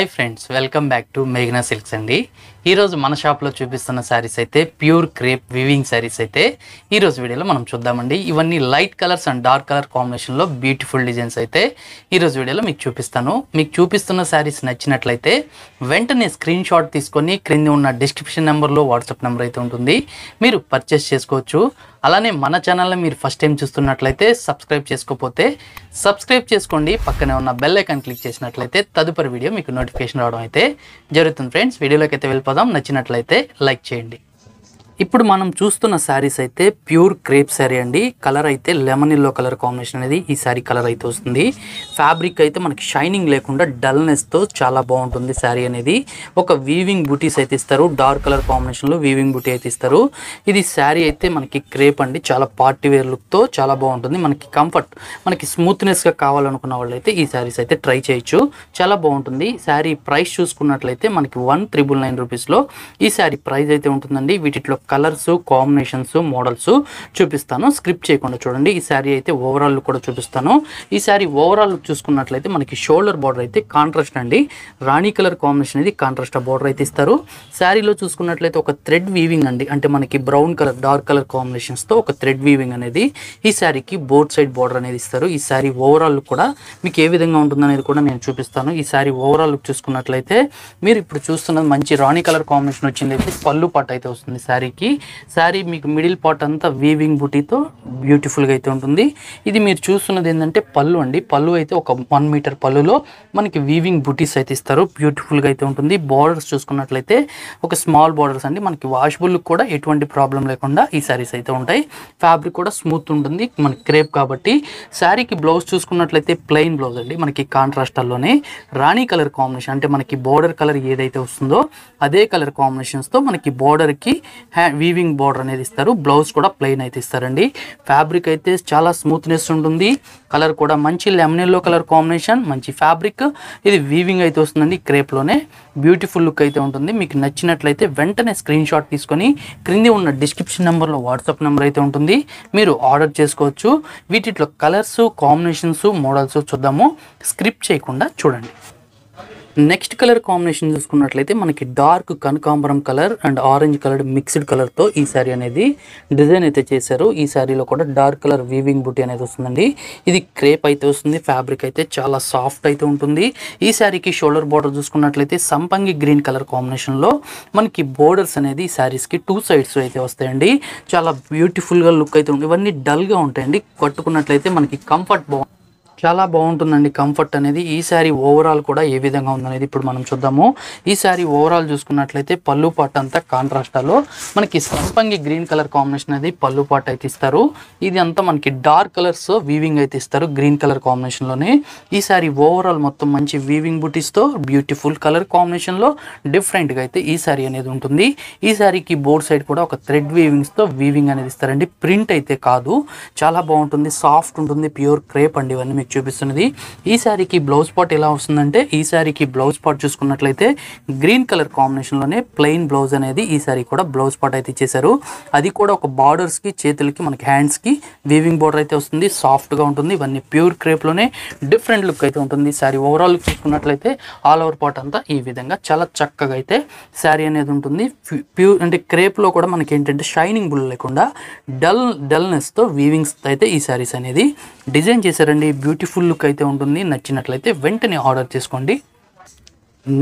hi friends welcome back to మేఘనా Silks అండి ఈరోజు మన షాప్లో చూపిస్తున్న శారీస్ అయితే ప్యూర్ క్రేప్ వివింగ్ శారీస్ అయితే ఈరోజు వీడియోలో మనం చూద్దామండి ఇవన్నీ light colours and dark colour కాంబినేషన్లో బ్యూటిఫుల్ డిజైన్స్ అయితే ఈరోజు వీడియోలో మీకు చూపిస్తాను మీకు చూపిస్తున్న శారీస్ నచ్చినట్లయితే వెంటనే స్క్రీన్ షాట్ తీసుకొని క్రింద ఉన్న డిస్క్రిప్షన్ నెంబర్లో వాట్సాప్ నెంబర్ అయితే ఉంటుంది మీరు పర్చేస్ చేసుకోవచ్చు అలానే మన ఛానల్ని మీరు ఫస్ట్ టైం చూస్తున్నట్లయితే సబ్స్క్రైబ్ చేసుకోకపోతే సబ్స్క్రైబ్ చేసుకోండి పక్కనే ఉన్న బెల్ ఐకాన్ క్లిక్ చేసినట్లయితే తదుపరి వీడియో మీకు నోటిఫికేషన్ రావడం అయితే జరుగుతుంది ఫ్రెండ్స్ వీడియోలోకి అయితే వెళ్ళిపోదాం నచ్చినట్లయితే లైక్ చేయండి ఇప్పుడు మనం చూస్తున్న శారీస్ అయితే ప్యూర్ క్రేప్ శారీ అండి కలర్ అయితే లెమన్ ఎల్లో కలర్ కాంబినేషన్ అనేది ఈ శారీ కలర్ అయితే వస్తుంది ఫ్యాబ్రిక్ అయితే మనకి షైనింగ్ లేకుండా డల్నెస్తో చాలా బాగుంటుంది శారీ అనేది ఒక వీవింగ్ బూటీస్ అయితే ఇస్తారు డార్క్ కలర్ కాంబినేషన్లో వీవింగ్ బూటీ అయితే ఇస్తారు ఇది శారీ అయితే మనకి క్రేప్ అండి చాలా పార్టీ వేర్ లుక్తో చాలా బాగుంటుంది మనకి కంఫర్ట్ మనకి స్మూత్నెస్గా కావాలనుకున్న వాళ్ళైతే ఈ శారీస్ అయితే ట్రై చేయొచ్చు చాలా బాగుంటుంది శారీ ప్రైస్ చూసుకున్నట్లయితే మనకి వన్ త్రిబుల్ నైన్ రూపీస్లో ఈ శారీ ప్రైస్ అయితే ఉంటుందండి వీటిలో కలర్స్ కాంబినేషన్స్ మోడల్స్ చూపిస్తాను స్క్రిప్ట్ చేయకుండా చూడండి ఈ శారీ అయితే ఓవరాల్ కూడా చూపిస్తాను ఈ శారీ ఓవరాల్ చూసుకున్నట్లయితే మనకి షోల్డర్ బార్డర్ అయితే కాంట్రాస్ట్ అండి రాణి కలర్ కాంబినేషన్ అనేది కాంట్రాస్ట్ బార్డర్ అయితే ఇస్తారు శారీలో చూసుకున్నట్లయితే ఒక థ్రెడ్ వీవింగ్ అండి అంటే మనకి బ్రౌన్ కలర్ డార్క్ కలర్ కాంబినేషన్స్తో ఒక థ్రెడ్ వీవింగ్ అనేది ఈ శారీకి బోర్డ్ సైడ్ బార్డర్ అనేది ఇస్తారు ఈ శారీ ఓవరాల్ కూడా మీకు ఏ విధంగా ఉంటుందనేది కూడా నేను చూపిస్తాను ఈ శారీ ఓవరాల్ చూసుకున్నట్లయితే మీరు ఇప్పుడు చూస్తున్నది మంచి రాణి కలర్ కాంబినేషన్ వచ్చింది అయితే పళ్ళు పట్టు అయితే వస్తుంది శారీ మనకి శారీ మీకు మిడిల్ పార్ట్ అంతా వీవింగ్ బుటీతో బ్యూటిఫుల్గా అయితే ఉంటుంది ఇది మీరు చూస్తున్నది ఏంటంటే పళ్ళు అండి పళ్ళు అయితే ఒక వన్ మీటర్ పళ్ళులో మనకి వీవింగ్ బుటీస్ అయితే ఇస్తారు బ్యూటిఫుల్గా అయితే ఉంటుంది బార్డర్స్ చూసుకున్నట్లయితే ఒక స్మాల్ బార్డర్స్ అండి మనకి వాషబుల్ కూడా ఎటువంటి ప్రాబ్లం లేకుండా ఈ శారీస్ అయితే ఉంటాయి ఫ్యాబ్రిక్ కూడా స్మూత్ ఉంటుంది మనకి క్రేప్ కాబట్టి శారీకి బ్లౌజ్ చూసుకున్నట్లయితే ప్లెయిన్ బ్లౌజ్ అండి మనకి కాంట్రాస్టర్లోనే రాణి కలర్ కాంబినేషన్ అంటే మనకి బార్డర్ కలర్ ఏదైతే వస్తుందో అదే కలర్ కాంబినేషన్స్తో మనకి బార్డర్కి హ్యాండ్ వీవింగ్ బోర్డర్ అనేది ఇస్తారు బ్లౌజ్ కూడా ప్లెయిన్ అయితే ఇస్తారండి ఫ్యాబ్రిక్ అయితే చాలా స్మూత్నెస్ ఉంటుంది కలర్ కూడా మంచి లెమనెల్లో కలర్ కాంబినేషన్ మంచి ఫ్యాబ్రిక్ ఇది వీవింగ్ అయితే వస్తుందండి క్రేప్లోనే బ్యూటిఫుల్ లుక్ అయితే ఉంటుంది మీకు నచ్చినట్లయితే వెంటనే స్క్రీన్ షాట్ తీసుకొని క్రింది ఉన్న డిస్క్రిప్షన్ నెంబర్లో వాట్సాప్ నెంబర్ అయితే ఉంటుంది మీరు ఆర్డర్ చేసుకోవచ్చు వీటిలో కలర్స్ కాంబినేషన్స్ మోడల్స్ చూద్దాము స్క్రిప్ట్ చేయకుండా చూడండి నెక్స్ట్ కలర్ కాంబినేషన్ చూసుకున్నట్లయితే మనకి డార్క్ కనకాంబరం colour and orange colour mixed కలర్తో ఈ శారీ అనేది డిజైన్ అయితే చేశారు ఈ శారీలో కూడా డార్క్ కలర్ వీవింగ్ బుటీ అనేది వస్తుందండి ఇది క్రేప్ అయితే వస్తుంది ఫ్యాబ్రిక్ అయితే చాలా సాఫ్ట్ అయితే ఉంటుంది ఈ శారీకి షోల్డర్ బోర్డర్ చూసుకున్నట్లయితే సంపంగి గ్రీన్ కలర్ కాంబినేషన్లో మనకి బోర్డర్స్ అనేది ఈ శారీస్కి టూ సైడ్స్ అయితే వస్తాయండి చాలా బ్యూటిఫుల్గా లుక్ అయితే ఉంటుంది ఇవన్నీ డల్గా ఉంటాయండి కట్టుకున్నట్లయితే మనకి కంఫర్ట్ బాగుంటుంది చాలా బాగుంటుందండి కంఫర్ట్ అనేది ఈ శారీ ఓవరాల్ కూడా ఏ విధంగా ఉందనేది ఇప్పుడు మనం చూద్దాము ఈ శారీ ఓవరాల్ చూసుకున్నట్లయితే పళ్ళు పాట అంతా కాంట్రాస్టాలో మనకి సంపంగి గ్రీన్ కలర్ కాంబినేషన్ అనేది పళ్ళు పాట అయితే ఇస్తారు ఇది అంతా మనకి డార్క్ కలర్స్ వీవింగ్ అయితే ఇస్తారు గ్రీన్ కలర్ కాంబినేషన్లోనే ఈ శారీ ఓవరాల్ మొత్తం మంచి వీవింగ్ బుటీస్తో బ్యూటిఫుల్ కలర్ కాంబినేషన్లో డిఫరెంట్గా అయితే ఈ శారీ అనేది ఉంటుంది ఈ శారీకి బోర్డ్ సైడ్ కూడా ఒక థ్రెడ్ వీవింగ్స్తో వీవింగ్ అనేది ఇస్తారండి ప్రింట్ అయితే కాదు చాలా బాగుంటుంది సాఫ్ట్ ఉంటుంది ప్యూర్ క్రేప్ అండి ఇవన్నీ మీకు చూపిస్తున్నది ఈ శారీకి బ్లౌజ్ పార్ట్ ఎలా వస్తుందంటే ఈ శారీకి బ్లౌజ్ పార్ట్ చూసుకున్నట్లయితే గ్రీన్ కలర్ కాంబినేషన్లోనే ప్లెయిన్ బ్లౌజ్ అనేది ఈ శారీ కూడా బ్లౌజ్ పార్ట్ అయితే ఇచ్చేశారు అది కూడా ఒక బార్డర్స్కి చేతులకి మనకి హ్యాండ్స్కి వీవింగ్ బార్డర్ అయితే వస్తుంది సాఫ్ట్గా ఉంటుంది ఇవన్నీ ప్యూర్ క్రేప్లోనే డిఫరెంట్ లుక్ అయితే ఉంటుంది శారీ ఓవరాల్ లుక్ చూసుకున్నట్లయితే ఆల్ ఓవర్ పార్ట్ అంతా ఈ విధంగా చాలా చక్కగా అయితే శారీ అనేది ఉంటుంది ప్యూర్ అంటే క్రేప్లో కూడా మనకి ఏంటంటే షైనింగ్ బుల్ లేకుండా డల్ డల్నెస్తో వీవింగ్స్ అయితే ఈ శారీస్ అనేది డిజైన్ చేశారండి బ్యూటీ బ్యూటిఫుల్ లుక్ అయితే ఉంటుంది నచ్చినట్లయితే వెంటనే ఆర్డర్ చేసుకోండి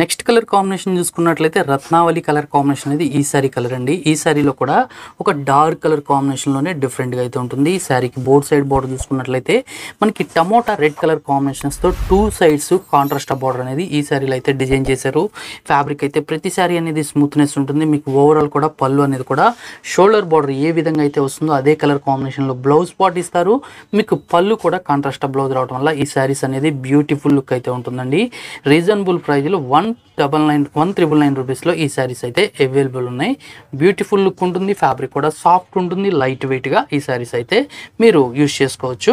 నెక్స్ట్ కలర్ కాంబినేషన్ చూసుకున్నట్లయితే రత్నావళి కలర్ కాంబినేషన్ అనేది ఈ శారీ కలర్ అండి ఈ శారీలో కూడా ఒక డార్క్ కలర్ కాంబినేషన్లోనే డిఫరెంట్గా అయితే ఉంటుంది ఈ శారీకి బోర్డ్ సైడ్ బోర్డర్ చూసుకున్నట్లయితే మనకి టమోటా రెడ్ కలర్ కాంబినేషన్స్తో టూ సైడ్స్ కాంట్రాస్ట్ బార్డర్ అనేది ఈ శారీలో అయితే డిజైన్ చేశారు ఫ్యాబ్రిక్ అయితే ప్రతి శారీ అనేది స్మూత్నెస్ ఉంటుంది మీకు ఓవరాల్ కూడా పళ్ళు అనేది కూడా షోల్డర్ బార్డర్ ఏ విధంగా అయితే వస్తుందో అదే కలర్ కాంబినేషన్లో బ్లౌజ్ పాటు ఇస్తారు మీకు పళ్ళు కూడా కాంట్రాస్ట్ బ్లౌజ్ రావడం వల్ల ఈ శారీస్ అనేది బ్యూటిఫుల్ లుక్ అయితే ఉంటుందండి రీజనబుల్ ప్రైజ్లో one double nine one triple nine రూపీస్లో ఈ శారీస్ అయితే అవైలబుల్ ఉన్నాయి బ్యూటిఫుల్ లుక్ ఉంటుంది ఫ్యాబ్రిక్ కూడా సాఫ్ట్ ఉంటుంది లైట్ వెయిట్గా ఈ శారీస్ అయితే మీరు యూజ్ చేసుకోవచ్చు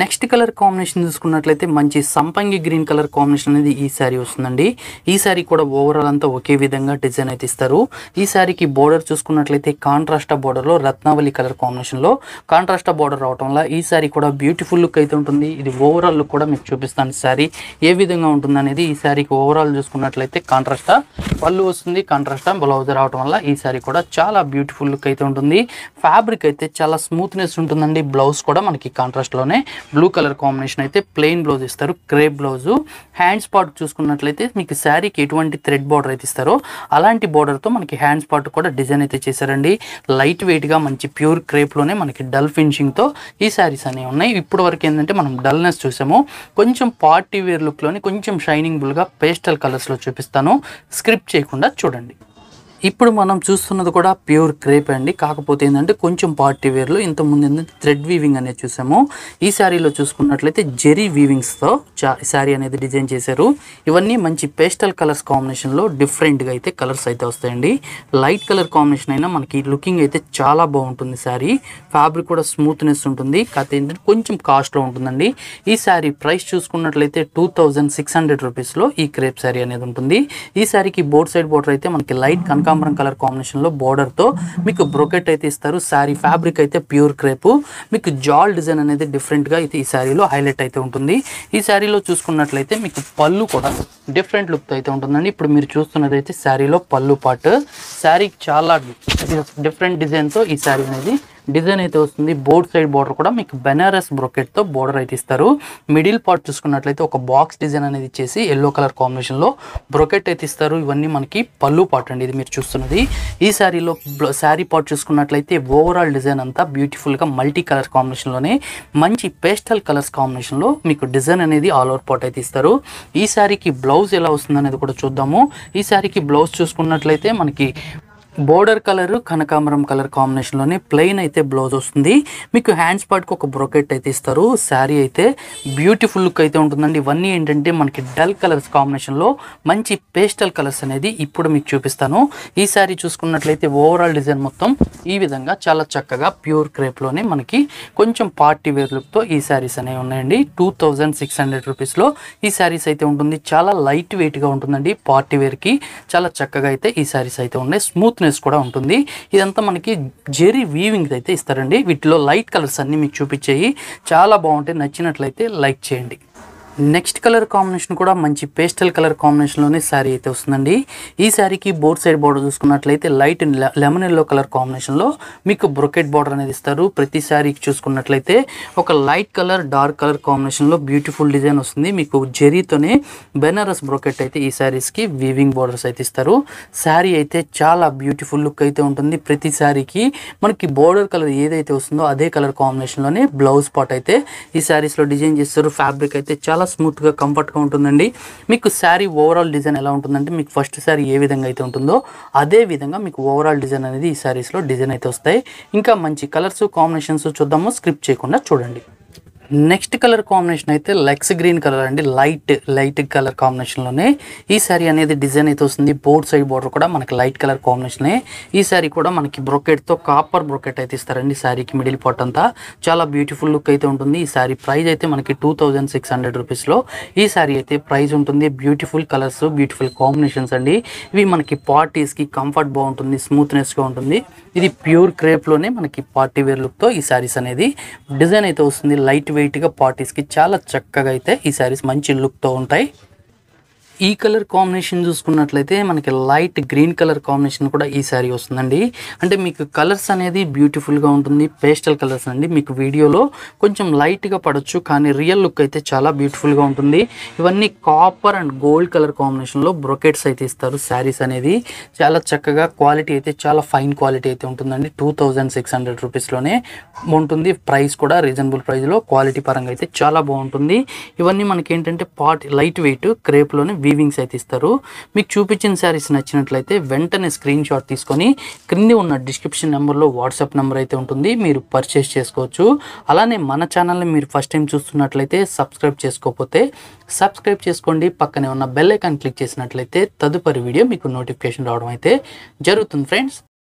నెక్స్ట్ కలర్ కాంబినేషన్ చూసుకున్నట్లయితే మంచి సంపంగి గ్రీన్ కలర్ కాంబినేషన్ అనేది ఈ శారీ వస్తుందండి ఈ శారీ కూడా ఓవరాల్ అంతా ఒకే విధంగా డిజైన్ అయితే ఇస్తారు ఈ శారీకి బోర్డర్ చూసుకున్నట్లయితే కాంట్రాస్టా బోర్డర్లో రత్నావళి కలర్ కాంబినేషన్లో కాంట్రాస్ట్ బోర్డర్ రావడం వల్ల ఈ శారీ కూడా బ్యూటిఫుల్ లుక్ అయితే ఉంటుంది ఇది ఓవరాల్ లుక్ కూడా మీకు చూపిస్తాను శారీ ఏ విధంగా ఉంటుందనేది ఈ శారీకి ఓవరాల్ చూసుకున్నట్లయితే కాంట్రాస్టా పళ్ళు వస్తుంది కాంట్రాస్ట్ బ్లౌజ్ రావటం వల్ల ఈ శారీ కూడా చాలా బ్యూటిఫుల్ లుక్ అయితే ఉంటుంది ఫ్యాబ్రిక్ అయితే చాలా స్మూత్నెస్ ఉంటుందండి బ్లౌజ్ కూడా మనకి కాంట్రాస్ట్లోనే బ్లూ కలర్ కాంబినేషన్ అయితే ప్లెయిన్ బ్లౌజ్ ఇస్తారు క్రేప్ బ్లౌజు హ్యాండ్స్ పార్ట్ చూసుకున్నట్లయితే మీకు శారీకి ఎటువంటి థ్రెడ్ బార్డర్ అయితే ఇస్తారో అలాంటి బార్డర్తో మనకి హ్యాండ్స్ స్పాట్ కూడా డిజైన్ అయితే చేశారండి లైట్ వెయిట్గా మంచి ప్యూర్ క్రేప్లోనే మనకి డల్ ఫినిషింగ్తో ఈ శారీస్ అనేవి ఉన్నాయి ఇప్పటి వరకు ఏంటంటే మనం డల్నెస్ చూసాము కొంచెం పార్టీ వేర్ లుక్లోని కొంచెం షైనింగ్ బుల్గా పేస్టల్ కలర్స్లో చూపిస్తాను స్క్రిప్ట్ చేయకుండా చూడండి ఇప్పుడు మనం చూస్తున్నది కూడా ప్యూర్ క్రేప్ అండి కాకపోతే ఏంటంటే కొంచెం పార్టీ వేర్లో ఇంతకుముందు ఏంటంటే థ్రెడ్ వీవింగ్ అనేది చూసాము ఈ శారీలో చూసుకున్నట్లయితే జెరీ వీవింగ్స్తో శారీ అనేది డిజైన్ చేశారు ఇవన్నీ మంచి పేస్టల్ కలర్స్ కాంబినేషన్లో డిఫరెంట్గా అయితే కలర్స్ అయితే వస్తాయండి లైట్ కలర్ కాంబినేషన్ అయినా మనకి లుకింగ్ అయితే చాలా బాగుంటుంది శారీ ఫ్యాబ్రిక్ కూడా స్మూత్నెస్ ఉంటుంది కాకపోతే ఏంటంటే కొంచెం కాస్ట్లో ఉంటుందండి ఈ శారీ ప్రైస్ చూసుకున్నట్లయితే టూ థౌజండ్ సిక్స్ హండ్రెడ్ రూపీస్లో ఈ క్రేప్ శారీ అనేది ఉంటుంది ఈ శారీకి బోర్డ్ సైడ్ బోర్డర్ అయితే మనకి లైట్ కనుక కనకాంబరం కలర్ కాంబినేషన్లో బార్డర్తో మీకు బ్రోకెట్ అయితే ఇస్తారు శారీ ఫ్యాబ్రిక్ అయితే ప్యూర్ క్రేపు మీకు జాల్ డిజైన్ అనేది డిఫరెంట్గా అయితే ఈ శారీలో హైలైట్ అయితే ఉంటుంది ఈ శారీలో చూసుకున్నట్లయితే మీకు పళ్ళు కూడా డిఫరెంట్ లుక్ అయితే ఉంటుందండి ఇప్పుడు మీరు చూస్తున్నది అయితే శారీలో పళ్ళు పాటు శారీ చాలా డిఫరెంట్ డిజైన్తో ఈ శారీ అనేది డిజైన్ అయితే వస్తుంది బోర్డ్ సైడ్ బోర్డర్ కూడా మీకు బెనారస్ బ్రొకెట్తో బోర్డర్ అయితే ఇస్తారు మిడిల్ పార్ట్ చూసుకున్నట్లయితే ఒక బాక్స్ డిజైన్ అనేది ఇచ్చేసి ఎల్లో కలర్ కాంబినేషన్లో బ్రొకెట్ అయితే ఇస్తారు ఇవన్నీ మనకి పళ్ళు పార్ట్ అండి ఇది మీరు చూస్తున్నది ఈ శారీలో శారీ పార్ట్ చూసుకున్నట్లయితే ఓవరాల్ డిజైన్ అంతా బ్యూటిఫుల్గా మల్టీ కలర్ కాంబినేషన్లోనే మంచి పేస్టల్ కలర్స్ కాంబినేషన్లో మీకు డిజైన్ అనేది ఆల్ ఓవర్ పాట్ అయితే ఇస్తారు ఈ శారీకి బ్లౌజ్ ఎలా వస్తుంది అనేది కూడా చూద్దాము ఈ శారీకి బ్లౌజ్ చూసుకున్నట్లయితే మనకి బోర్డర్ కలర్ కనకాంబరం కలర్ కాంబినేషన్లోనే ప్లెయిన్ అయితే బ్లౌజ్ వస్తుంది మీకు హ్యాండ్స్ పార్ట్కి ఒక బ్రోకెట్ అయితే ఇస్తారు శారీ అయితే బ్యూటిఫుల్ లుక్ అయితే ఉంటుందండి ఇవన్నీ ఏంటంటే మనకి డల్ కలర్స్ కాంబినేషన్లో మంచి పేస్టల్ కలర్స్ అనేది ఇప్పుడు మీకు చూపిస్తాను ఈ శారీ చూసుకున్నట్లయితే ఓవరాల్ డిజైన్ మొత్తం ఈ విధంగా చాలా చక్కగా ప్యూర్ క్రేప్లోనే మనకి కొంచెం పార్టీ వేర్ లుక్తో ఈ శారీస్ అనేవి ఉన్నాయండి టూ థౌజండ్ సిక్స్ హండ్రెడ్ రూపీస్లో ఈ శారీస్ అయితే ఉంటుంది చాలా లైట్ వెయిట్గా ఉంటుందండి పార్టీ వేర్కి చాలా చక్కగా అయితే ఈ శారీస్ అయితే ఉన్నాయి స్మూత్ స్మూత్నెస్ కూడా ఉంటుంది ఇదంతా మనకి జెరీ వీవింగ్ అయితే ఇస్తారండి వీటిలో లైట్ కలర్స్ అన్నీ మీకు చూపించేయి చాలా బాగుంటాయి నచ్చినట్లయితే లైక్ చేయండి నెక్స్ట్ కలర్ కాంబినేషన్ కూడా మంచి పేస్టల్ కలర్ కాంబినేషన్లోనే శారీ అయితే వస్తుందండి ఈ శారీకి బోర్డ్ సైడ్ బార్డర్ చూసుకున్నట్లయితే లైట్ లెమన్ ఎల్లో కలర్ కాంబినేషన్లో మీకు బ్రొకెట్ బార్డర్ అనేది ఇస్తారు ప్రతి శారీకి చూసుకున్నట్లయితే ఒక లైట్ కలర్ డార్క్ కలర్ కాంబినేషన్లో బ్యూటిఫుల్ డిజైన్ వస్తుంది మీకు జెరీతోనే బెనారస్ బ్రొకెట్ అయితే ఈ శారీస్కి వీవింగ్ బార్డర్స్ అయితే ఇస్తారు శారీ అయితే చాలా బ్యూటిఫుల్ లుక్ అయితే ఉంటుంది ప్రతి శారీకి మనకి బోర్డర్ కలర్ ఏదైతే వస్తుందో అదే కలర్ కాంబినేషన్లోనే బ్లౌజ్ పాట్ అయితే ఈ శారీస్లో డిజైన్ చేస్తారు ఫ్యాబ్రిక్ అయితే చాలా చాలా స్మూత్గా కంఫర్ట్గా ఉంటుందండి మీకు శారీ ఓవరాల్ డిజైన్ ఎలా ఉంటుందంటే మీకు ఫస్ట్ శారీ ఏ విధంగా అయితే ఉంటుందో అదే విధంగా మీకు ఓవరాల్ డిజైన్ అనేది ఈ శారీస్లో డిజైన్ అయితే వస్తాయి ఇంకా మంచి కలర్స్ కాంబినేషన్స్ చూద్దాము స్క్రిప్ట్ చేయకుండా చూడండి నెక్స్ట్ కలర్ కాంబినేషన్ అయితే లెక్స్ గ్రీన్ కలర్ అండి లైట్ లైట్ కలర్ కాంబినేషన్లోనే ఈ శారీ అనేది డిజైన్ అయితే వస్తుంది బోర్డ్ సైడ్ బోర్డర్ కూడా మనకి లైట్ కలర్ కాంబినేషనే ఈ శారీ కూడా మనకి బ్రొకెట్తో కాపర్ బ్రొకెట్ అయితే ఇస్తారండి శారీకి మిడిల్ పార్ట్ అంతా చాలా బ్యూటిఫుల్ లుక్ అయితే ఉంటుంది ఈ శారీ ప్రైస్ అయితే మనకి టూ థౌజండ్ సిక్స్ హండ్రెడ్ రూపీస్లో ఈ శారీ అయితే ప్రైజ్ ఉంటుంది బ్యూటిఫుల్ కలర్స్ బ్యూటిఫుల్ కాంబినేషన్స్ అండి ఇవి మనకి పార్టీస్కి కంఫర్ట్ బాగుంటుంది స్మూత్నెస్గా ఉంటుంది ఇది ప్యూర్ క్రేప్లోనే మనకి పార్టీ వేర్ లుక్తో ఈ శారీస్ అనేది డిజైన్ అయితే వస్తుంది లైట్ వెయిట్గా పార్టీస్కి చాలా చక్కగా అయితే ఈ శారీస్ మంచి లుక్తో ఉంటాయి ఈ కలర్ కాంబినేషన్ చూసుకున్నట్లయితే మనకి లైట్ గ్రీన్ కలర్ కాంబినేషన్ కూడా ఈ శారీ వస్తుందండి అంటే మీకు కలర్స్ అనేది బ్యూటిఫుల్గా ఉంటుంది పేస్టల్ కలర్స్ అండి మీకు వీడియోలో కొంచెం లైట్గా పడవచ్చు కానీ రియల్ లుక్ అయితే చాలా బ్యూటిఫుల్గా ఉంటుంది ఇవన్నీ కాపర్ అండ్ గోల్డ్ కలర్ కాంబినేషన్లో బ్రొకెట్స్ అయితే ఇస్తారు శారీస్ అనేది చాలా చక్కగా క్వాలిటీ అయితే చాలా ఫైన్ క్వాలిటీ అయితే ఉంటుందండి టూ థౌజండ్ సిక్స్ హండ్రెడ్ రూపీస్లోనే ఉంటుంది ప్రైస్ కూడా రీజనబుల్ ప్రైస్లో క్వాలిటీ పరంగా అయితే చాలా బాగుంటుంది ఇవన్నీ మనకి ఏంటంటే పాట్ లైట్ వెయిట్ క్రేప్లోనే వీవింగ్స్ అయితే ఇస్తారు మీకు చూపించిన శారీస్ నచ్చినట్లయితే వెంటనే స్క్రీన్ షాట్ తీసుకొని క్రింది ఉన్న డిస్క్రిప్షన్ నెంబర్లో వాట్సాప్ నెంబర్ అయితే ఉంటుంది మీరు పర్చేస్ చేసుకోవచ్చు అలానే మన ఛానల్ని మీరు ఫస్ట్ టైం చూస్తున్నట్లయితే సబ్స్క్రైబ్ చేసుకోకపోతే సబ్స్క్రైబ్ చేసుకోండి పక్కనే ఉన్న బెల్ ఐకాన్ క్లిక్ చేసినట్లయితే తదుపరి వీడియో మీకు నోటిఫికేషన్ రావడం అయితే జరుగుతుంది ఫ్రెండ్స్